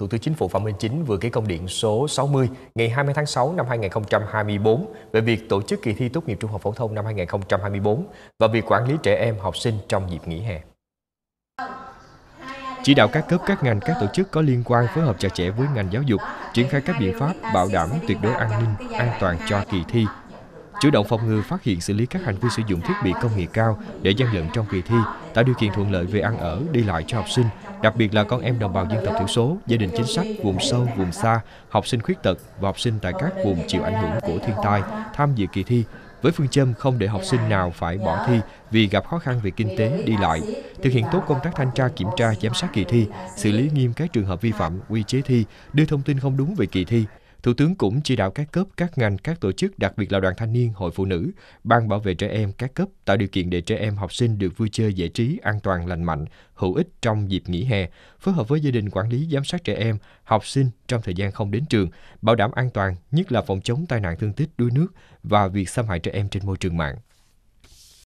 Thủ tướng Chính phủ Phạm Minh Chính vừa ký công điện số 60 ngày 20 tháng 6 năm 2024 về việc tổ chức kỳ thi tốt nghiệp trung học phổ thông năm 2024 và việc quản lý trẻ em học sinh trong dịp nghỉ hè. Chỉ đạo các cấp, các ngành, các tổ chức có liên quan phối hợp chặt chẽ với ngành giáo dục, triển khai các biện pháp bảo đảm tuyệt đối an ninh, an toàn cho kỳ thi chủ động phòng ngừa phát hiện xử lý các hành vi sử dụng thiết bị công nghệ cao để gian lận trong kỳ thi tạo điều kiện thuận lợi về ăn ở đi lại cho học sinh đặc biệt là con em đồng bào dân tộc thiểu số gia đình chính sách vùng sâu vùng xa học sinh khuyết tật và học sinh tại các vùng chịu ảnh hưởng của thiên tai tham dự kỳ thi với phương châm không để học sinh nào phải bỏ thi vì gặp khó khăn về kinh tế đi lại thực hiện tốt công tác thanh tra kiểm tra giám sát kỳ thi xử lý nghiêm các trường hợp vi phạm quy chế thi đưa thông tin không đúng về kỳ thi Thủ tướng cũng chỉ đạo các cấp, các ngành, các tổ chức, đặc biệt là đoàn thanh niên, hội phụ nữ, ban bảo vệ trẻ em các cấp tạo điều kiện để trẻ em học sinh được vui chơi giải trí an toàn lành mạnh, hữu ích trong dịp nghỉ hè, phối hợp với gia đình quản lý giám sát trẻ em, học sinh trong thời gian không đến trường, bảo đảm an toàn, nhất là phòng chống tai nạn thương tích đuối nước và việc xâm hại trẻ em trên môi trường mạng.